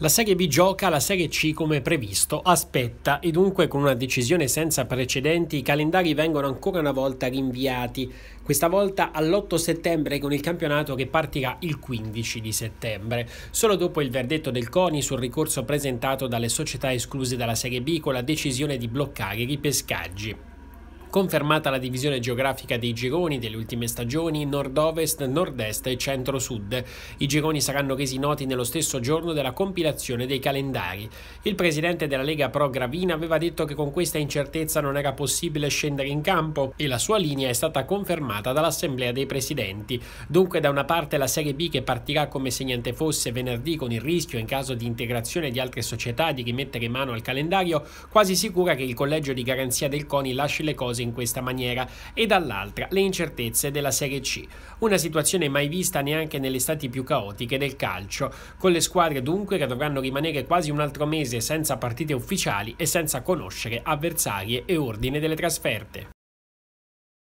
La Serie B gioca la Serie C come previsto, aspetta e dunque con una decisione senza precedenti i calendari vengono ancora una volta rinviati, questa volta all'8 settembre con il campionato che partirà il 15 di settembre, solo dopo il verdetto del CONI sul ricorso presentato dalle società escluse dalla Serie B con la decisione di bloccare i ripescaggi. Confermata la divisione geografica dei gironi delle ultime stagioni nord-ovest, nord-est e centro-sud. I gironi saranno resi noti nello stesso giorno della compilazione dei calendari. Il presidente della Lega Pro Gravina aveva detto che con questa incertezza non era possibile scendere in campo e la sua linea è stata confermata dall'Assemblea dei Presidenti. Dunque da una parte la Serie B che partirà come se niente fosse venerdì con il rischio in caso di integrazione di altre società di rimettere mano al calendario, quasi sicura che il collegio di garanzia del CONI lasci le cose cose in questa maniera e dall'altra le incertezze della Serie C, una situazione mai vista neanche nelle stati più caotiche del calcio, con le squadre dunque che dovranno rimanere quasi un altro mese senza partite ufficiali e senza conoscere avversarie e ordine delle trasferte.